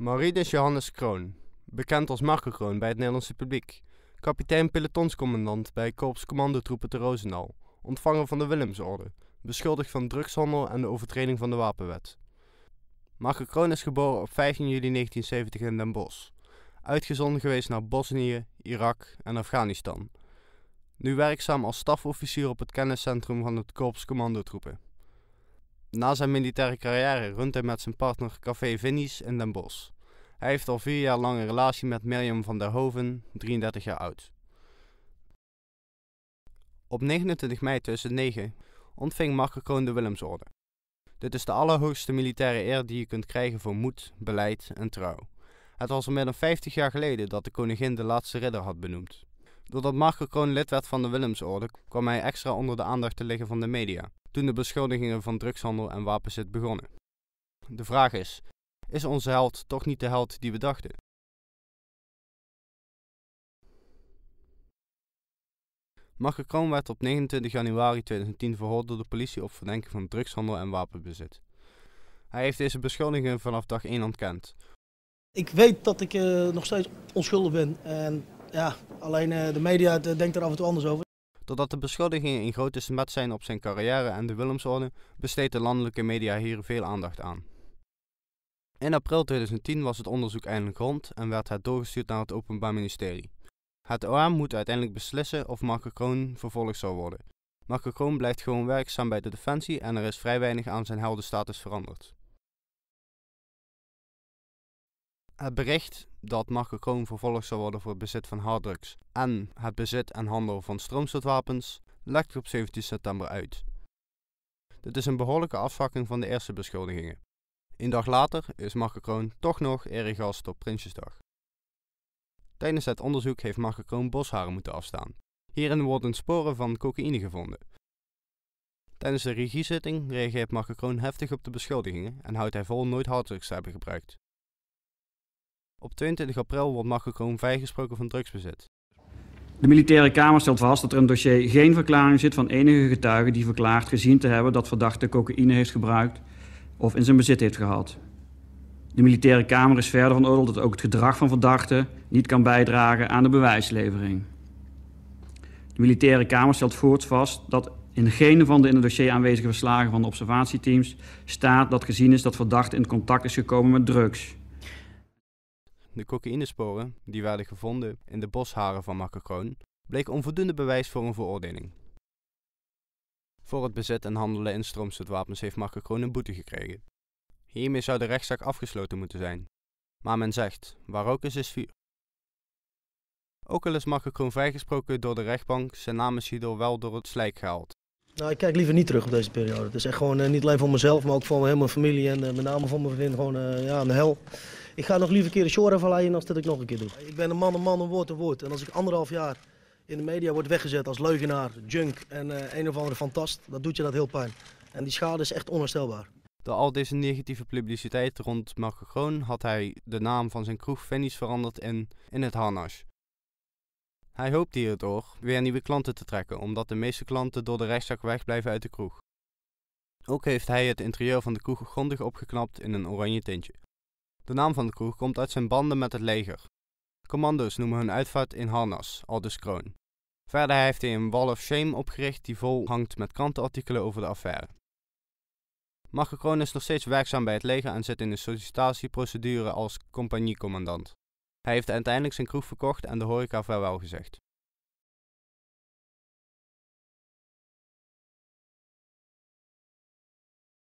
Marinus Johannes Kroon, bekend als Marco Kroon bij het Nederlandse publiek. Kapitein pelotonscommandant bij Korps Commandotroepen te Roosendaal. Ontvanger van de Willemsorde. Beschuldigd van drugshandel en de overtreding van de wapenwet. Marco Kroon is geboren op 15 juli 1970 in Den Bosch. Uitgezonden geweest naar Bosnië, Irak en Afghanistan. Nu werkzaam als stafofficier op het kenniscentrum van het Korps Commandotroepen. Na zijn militaire carrière runt hij met zijn partner Café Vinnies in Den Bosch. Hij heeft al vier jaar lang een relatie met Mirjam van der Hoven, 33 jaar oud. Op 29 mei 2009 ontving Marco Kroon de Willemsorde. Dit is de allerhoogste militaire eer die je kunt krijgen voor moed, beleid en trouw. Het was al meer dan 50 jaar geleden dat de koningin de laatste ridder had benoemd. Doordat Marco Kroon lid werd van de Willemsorde, kwam hij extra onder de aandacht te liggen van de media, toen de beschuldigingen van drugshandel en wapenzit begonnen. De vraag is, is onze held toch niet de held die we dachten? Marco Kroon werd op 29 januari 2010 verhoord door de politie op verdenking van drugshandel en wapenbezit. Hij heeft deze beschuldigingen vanaf dag 1 ontkend. Ik weet dat ik eh, nog steeds onschuldig ben en ja, alleen eh, de media eh, denkt er af en toe anders over. Doordat de beschuldigingen in grote smet zijn op zijn carrière en de Willemsorde, besteedt de landelijke media hier veel aandacht aan. In april 2010 was het onderzoek eindelijk rond en werd het doorgestuurd naar het Openbaar Ministerie. Het OM moet uiteindelijk beslissen of Marco Kroon vervolgd zou worden. Marco Kroon blijft gewoon werkzaam bij de Defensie en er is vrij weinig aan zijn heldenstatus veranderd. Het bericht dat Marco vervolgd zou worden voor het bezit van harddrugs en het bezit en handel van stroomstootwapens lekt op 17 september uit. Dit is een behoorlijke afzwakking van de eerste beschuldigingen. Een dag later is Marco Kroon toch nog eregast op Prinsjesdag. Tijdens het onderzoek heeft Marco Kroon bosharen moeten afstaan. Hierin worden sporen van cocaïne gevonden. Tijdens de regiezitting reageert Marco Kroon heftig op de beschuldigingen en houdt hij vol nooit harddrugs te hebben gebruikt. Op 22 april wordt Marco Kroon vrijgesproken van drugsbezit. De militaire kamer stelt vast dat er in het dossier geen verklaring zit van enige getuige die verklaart gezien te hebben dat verdachte cocaïne heeft gebruikt of in zijn bezit heeft gehad. De militaire kamer is verder van oordeel dat ook het gedrag van verdachte niet kan bijdragen aan de bewijslevering. De militaire kamer stelt voorts vast dat in geen van de in het dossier aanwezige verslagen van de observatieteams staat dat gezien is dat verdachte in contact is gekomen met drugs. De cocaïnesporen, die werden gevonden in de bosharen van Makkerkroon, bleek onvoldoende bewijs voor een veroordeling. Voor het bezit en handelen in stroomstootwapens heeft Makkerkroon een boete gekregen. Hiermee zou de rechtszaak afgesloten moeten zijn. Maar men zegt, waar ook is, is vuur. Ook al is Makkerkroon vrijgesproken door de rechtbank, zijn naam is hierdoor wel door het slijk gehaald. Nou, ik kijk liever niet terug op deze periode. Het is echt gewoon eh, niet alleen voor mezelf, maar ook voor mijn hele familie en eh, met name voor mijn vriendin gewoon uh, ja, een hel. Ik ga nog liever een keer de Shore verleiden als dat ik nog een keer doe. Ik ben een man, een man, een woord, een woord. En als ik anderhalf jaar in de media word weggezet als leugenaar, junk en eh, een of andere fantast, dan doet je dat heel pijn. En die schade is echt onherstelbaar. Door al deze negatieve publiciteit rond Marco Kroon had hij de naam van zijn kroeg Fanny's veranderd in, in het Hannas. Hij hoopt hierdoor weer nieuwe klanten te trekken, omdat de meeste klanten door de rechtszaak wegblijven uit de kroeg. Ook heeft hij het interieur van de kroeg grondig opgeknapt in een oranje tintje. De naam van de kroeg komt uit zijn banden met het leger. Commando's noemen hun uitvaart in harnas, aldus Kroon. Verder heeft hij een wall of shame opgericht die vol hangt met krantenartikelen over de affaire. Marco Kroon is nog steeds werkzaam bij het leger en zit in de sollicitatieprocedure als compagniecommandant. Hij heeft uiteindelijk zijn kroeg verkocht en de horeca vaarwel gezegd.